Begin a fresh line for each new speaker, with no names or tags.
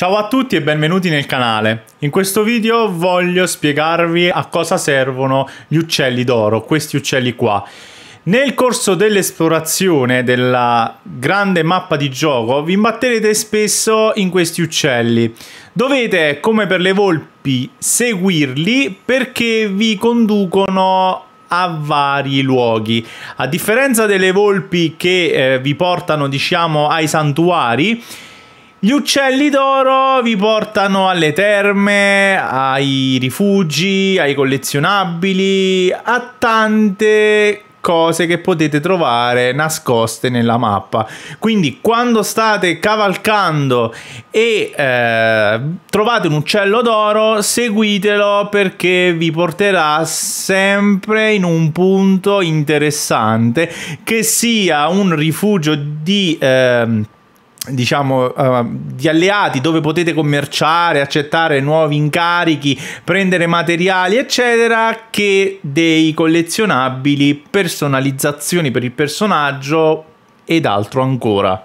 Ciao a tutti e benvenuti nel canale. In questo video voglio spiegarvi a cosa servono gli uccelli d'oro, questi uccelli qua. Nel corso dell'esplorazione della grande mappa di gioco vi imbatterete spesso in questi uccelli. Dovete, come per le volpi, seguirli perché vi conducono a vari luoghi. A differenza delle volpi che eh, vi portano, diciamo, ai santuari, gli uccelli d'oro vi portano alle terme, ai rifugi, ai collezionabili, a tante cose che potete trovare nascoste nella mappa. Quindi quando state cavalcando e eh, trovate un uccello d'oro, seguitelo perché vi porterà sempre in un punto interessante, che sia un rifugio di... Eh, diciamo uh, di alleati dove potete commerciare, accettare nuovi incarichi, prendere materiali eccetera che dei collezionabili, personalizzazioni per il personaggio ed altro ancora.